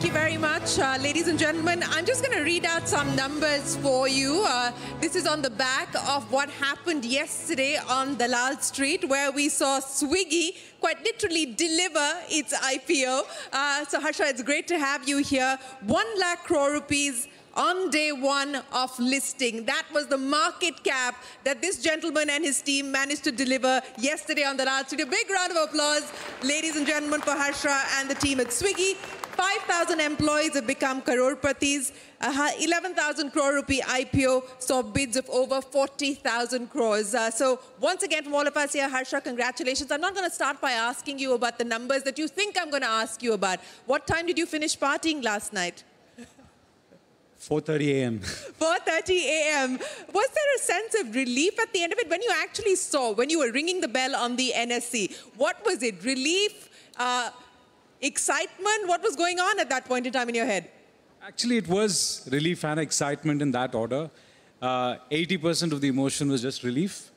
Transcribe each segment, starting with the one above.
Thank you very much. Uh, ladies and gentlemen, I'm just going to read out some numbers for you. Uh, this is on the back of what happened yesterday on Dalal Street, where we saw Swiggy quite literally deliver its IPO. Uh, so, Harsha, it's great to have you here. One lakh crore rupees on day one of listing. That was the market cap that this gentleman and his team managed to deliver yesterday on the Raj A Big round of applause, ladies and gentlemen, for Harsha and the team at Swiggy. 5,000 employees have become crorepatis. Uh-huh, 11,000 crore rupee IPO saw bids of over 40,000 crores. Uh, so once again, from all of us here, Harsha, congratulations. I'm not going to start by asking you about the numbers that you think I'm going to ask you about. What time did you finish partying last night? 4.30 a.m. 4.30 a.m. Was there a sense of relief at the end of it when you actually saw, when you were ringing the bell on the NSC? What was it? Relief? Uh, excitement? What was going on at that point in time in your head? Actually, it was relief and excitement in that order. 80% uh, of the emotion was just relief.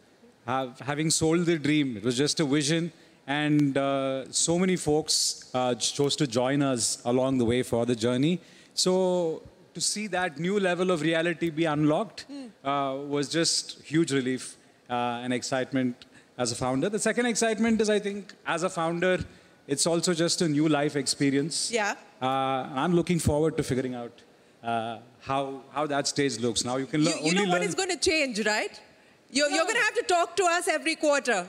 Have, having sold the dream, it was just a vision. And uh, so many folks uh, chose to join us along the way for the journey. So to see that new level of reality be unlocked hmm. uh, was just huge relief uh, and excitement as a founder. The second excitement is, I think, as a founder, it's also just a new life experience. Yeah. Uh, I'm looking forward to figuring out uh, how, how that stage looks. Now you can learn. You, you know what is going to change, right? You're, yeah. you're going to have to talk to us every quarter.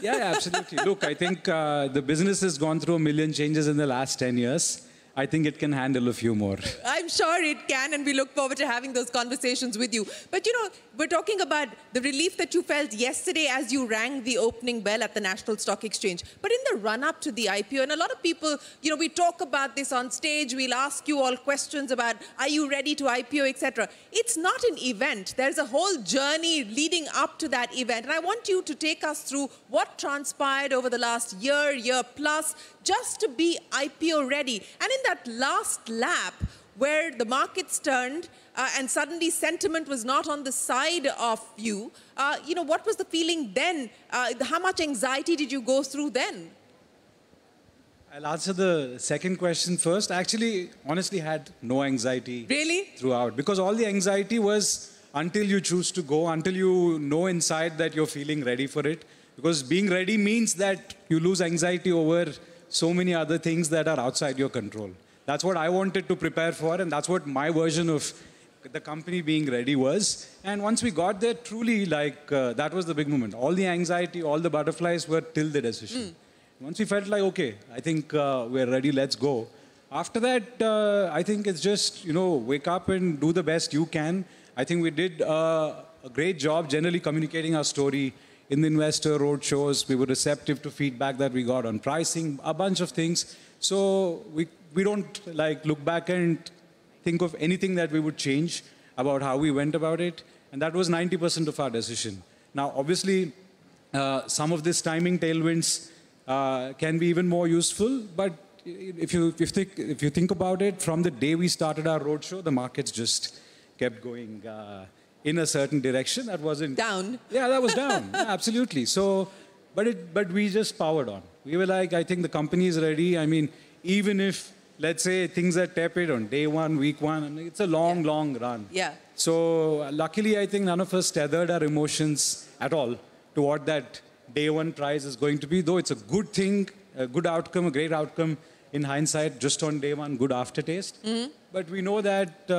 Yeah, absolutely. Look, I think uh, the business has gone through a million changes in the last 10 years. I think it can handle a few more. I'm sure it can, and we look forward to having those conversations with you. But you know, we're talking about the relief that you felt yesterday as you rang the opening bell at the National Stock Exchange. But in the run up to the IPO, and a lot of people, you know, we talk about this on stage, we'll ask you all questions about are you ready to IPO, etc. It's not an event, there's a whole journey leading up to that event. And I want you to take us through what transpired over the last year, year plus, just to be IPO ready. And in that last lap, where the markets turned uh, and suddenly sentiment was not on the side of you, uh, you know, what was the feeling then? Uh, how much anxiety did you go through then? I'll answer the second question first. I actually, honestly, had no anxiety. Really? Throughout. Because all the anxiety was until you choose to go, until you know inside that you're feeling ready for it. Because being ready means that you lose anxiety over so many other things that are outside your control. That's what I wanted to prepare for, and that's what my version of the company being ready was. And once we got there, truly, like, uh, that was the big moment. All the anxiety, all the butterflies were till the decision. Mm. Once we felt like, okay, I think uh, we're ready, let's go. After that, uh, I think it's just, you know, wake up and do the best you can. I think we did uh, a great job generally communicating our story, in the investor road shows. We were receptive to feedback that we got on pricing, a bunch of things. So we, we don't like look back and think of anything that we would change about how we went about it. And that was 90% of our decision. Now, obviously, uh, some of these timing tailwinds uh, can be even more useful, but if you, if, think, if you think about it, from the day we started our roadshow, the markets just kept going. Uh, in a certain direction. That wasn't down. Yeah, that was down. yeah, absolutely. So, but it but we just powered on. We were like, I think the company is ready. I mean, even if let's say things are tepid on day one, week one, I mean, it's a long, yeah. long run. Yeah. So luckily, I think none of us tethered our emotions at all to what that day one prize is going to be. Though it's a good thing, a good outcome, a great outcome in hindsight, just on day one, good aftertaste. Mm -hmm. But we know that uh,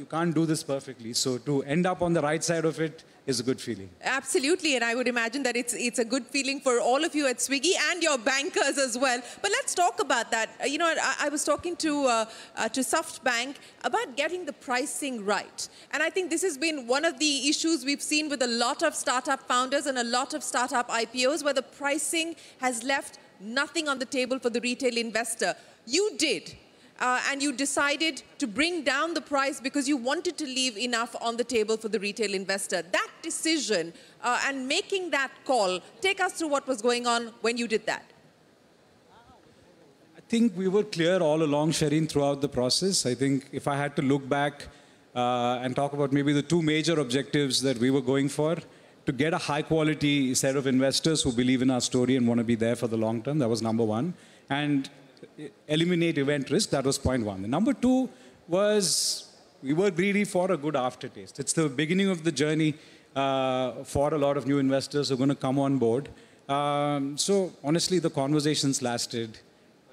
you can't do this perfectly. So to end up on the right side of it is a good feeling. Absolutely. And I would imagine that it's, it's a good feeling for all of you at Swiggy and your bankers as well. But let's talk about that. Uh, you know, I, I was talking to, uh, uh, to SoftBank about getting the pricing right. And I think this has been one of the issues we've seen with a lot of startup founders and a lot of startup IPOs where the pricing has left nothing on the table for the retail investor. You did. Uh, and you decided to bring down the price because you wanted to leave enough on the table for the retail investor. That decision uh, and making that call, take us through what was going on when you did that. I think we were clear all along, Shireen, throughout the process. I think if I had to look back uh, and talk about maybe the two major objectives that we were going for, to get a high quality set of investors who believe in our story and want to be there for the long term. That was number one. And eh, eliminate event risk, that was point one. The number two was we were greedy for a good aftertaste. It's the beginning of the journey uh, for a lot of new investors who are going to come on board. Um, so honestly, the conversations lasted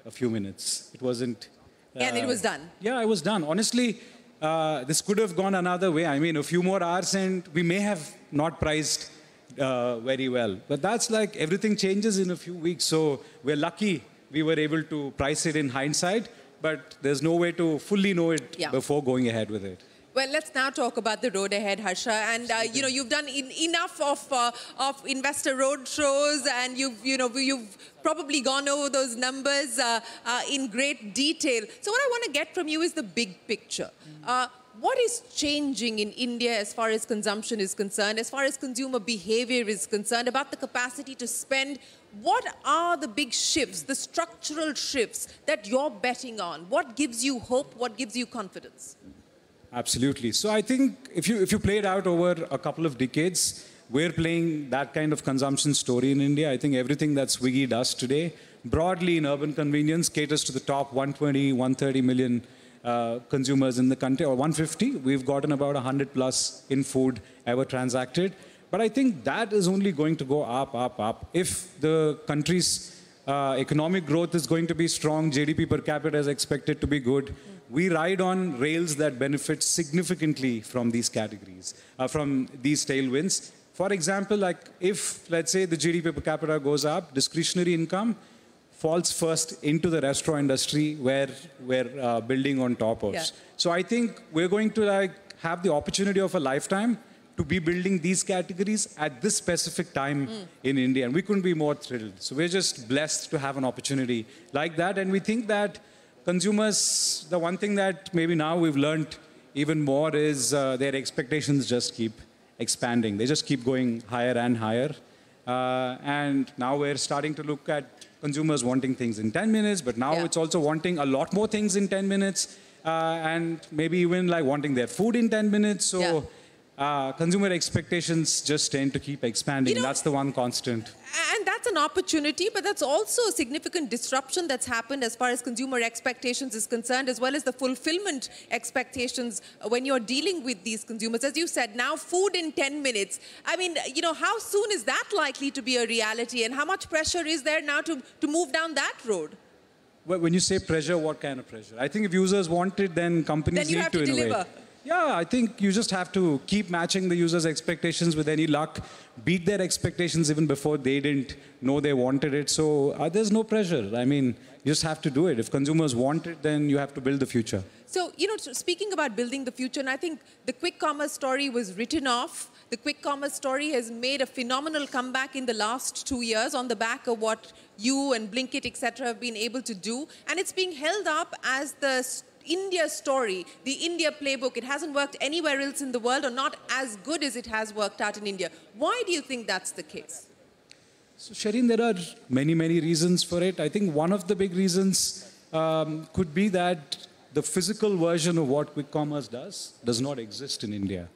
a few minutes. It wasn't. Uh, and it was uh, done. Yeah, it was done. Honestly, uh, this could have gone another way. I mean, a few more hours and we may have not priced uh, very well. But that's like everything changes in a few weeks. So we're lucky we were able to price it in hindsight, but there's no way to fully know it yeah. before going ahead with it. Well, let's now talk about the road ahead, Harsha. And uh, you know, you've done in, enough of uh, of investor road shows, and you've you know you've probably gone over those numbers uh, uh in great detail. So, what I want to get from you is the big picture. Mm -hmm what is changing in India as far as consumption is concerned, as far as consumer behavior is concerned, about the capacity to spend? What are the big shifts, the structural shifts that you're betting on? What gives you hope? What gives you confidence? Absolutely. So I think if you if you play it out over a couple of decades, we're playing that kind of consumption story in India. I think everything that Swiggy does today, broadly in urban convenience, caters to the top 120, 130 million uh, consumers in the country, or 150. We've gotten about 100 plus in food ever transacted. But I think that is only going to go up, up, up. If the country's uh, economic growth is going to be strong, GDP per capita is expected to be good. We ride on rails that benefit significantly from these categories, uh, from these tailwinds. For example, like if, let's say, the GDP per capita goes up, discretionary income, falls first into the restaurant industry where we're uh, building on top of. Yeah. So I think we're going to like have the opportunity of a lifetime to be building these categories at this specific time mm. in India. And we couldn't be more thrilled. So we're just blessed to have an opportunity like that. And we think that consumers, the one thing that maybe now we've learned even more is uh, their expectations just keep expanding. They just keep going higher and higher. Uh, and now we're starting to look at consumers wanting things in 10 minutes, but now yeah. it's also wanting a lot more things in 10 minutes. Uh, and maybe even like wanting their food in 10 minutes. So yeah uh, consumer expectations just tend to keep expanding. You know, that's the one constant. And that's an opportunity, but that's also a significant disruption that's happened as far as consumer expectations is concerned, as well as the fulfillment expectations uh, when you're dealing with these consumers. As you said, now food in 10 minutes. I mean, you know, how soon is that likely to be a reality, and how much pressure is there now to, to move down that road? Well, when you say pressure, what kind of pressure? I think if users want it, then companies then need to, to innovate. Deliver. Yeah, I think you just have to keep matching the user's expectations with any luck, beat their expectations even before they didn't know they wanted it. So uh, there's no pressure. I mean, you just have to do it. If consumers want it, then you have to build the future. So, you know, speaking about building the future, and I think the quick commerce story was written off. The quick commerce story has made a phenomenal comeback in the last two years on the back of what you and Blinkit, etc., have been able to do. And it's being held up as the India story, the India playbook. It hasn't worked anywhere else in the world or not as good as it has worked out in India. Why do you think that's the case? So, Shireen, there are many, many reasons for it. I think one of the big reasons um, could be that the physical version of what quick commerce does does not exist in India.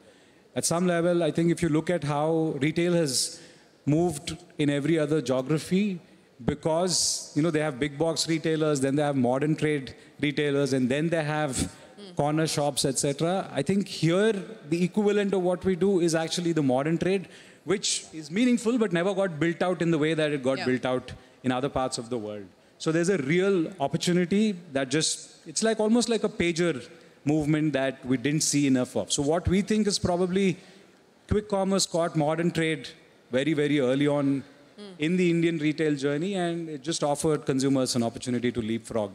At some level, I think if you look at how retail has moved in every other geography, because you know they have big box retailers, then they have modern trade retailers, and then they have mm. corner shops, etc. I think here the equivalent of what we do is actually the modern trade, which is meaningful but never got built out in the way that it got yeah. built out in other parts of the world. So there's a real opportunity that just it's like almost like a pager movement that we didn't see enough of. So what we think is probably quick commerce caught modern trade very very early on mm. in the Indian retail journey, and it just offered consumers an opportunity to leapfrog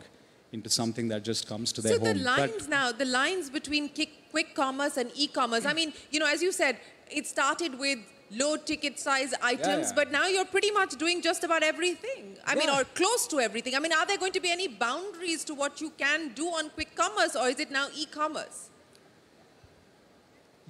into something that just comes to their so home. So the lines but now, the lines between quick, quick commerce and e-commerce. I mean, you know, as you said, it started with low ticket size items, yeah, yeah. but now you're pretty much doing just about everything. I yeah. mean, or close to everything. I mean, are there going to be any boundaries to what you can do on quick commerce, or is it now e-commerce?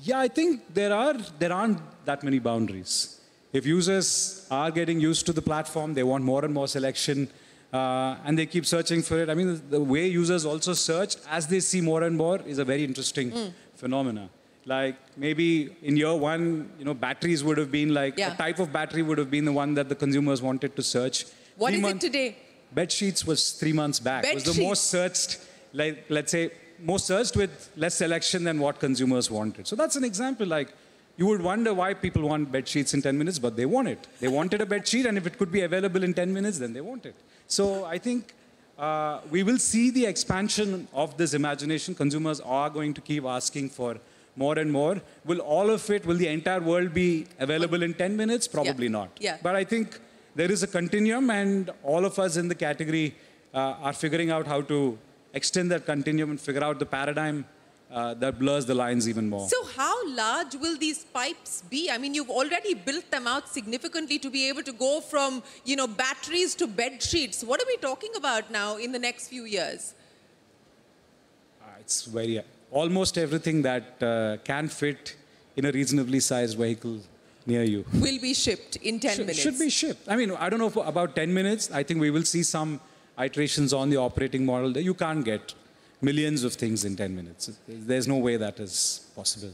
Yeah, I think there are there aren't that many boundaries if users are getting used to the platform, they want more and more selection, uh, and they keep searching for it. I mean, the way users also search as they see more and more is a very interesting mm. phenomena. Like maybe in year one, you know, batteries would have been like yeah. a type of battery would have been the one that the consumers wanted to search. What three is it today? Bed sheets was three months back. Bed was the most searched, like let's say, most searched with less selection than what consumers wanted. So that's an example. Like you would wonder why people want bed sheets in 10 minutes, but they want it. They wanted a bed sheet, and if it could be available in 10 minutes, then they want it. So I think uh, we will see the expansion of this imagination. Consumers are going to keep asking for more and more. Will all of it, will the entire world be available in 10 minutes? Probably yeah. not. Yeah. But I think there is a continuum, and all of us in the category uh, are figuring out how to extend that continuum and figure out the paradigm uh, that blurs the lines even more. So how large will these pipes be? I mean, you've already built them out significantly to be able to go from, you know, batteries to bed sheets. What are we talking about now in the next few years? Uh, it's very, uh, almost everything that uh, can fit in a reasonably sized vehicle near you. Will be shipped in 10 Sh minutes. Should be shipped. I mean, I don't know, about 10 minutes, I think we will see some iterations on the operating model that you can't get millions of things in 10 minutes. There's no way that is possible.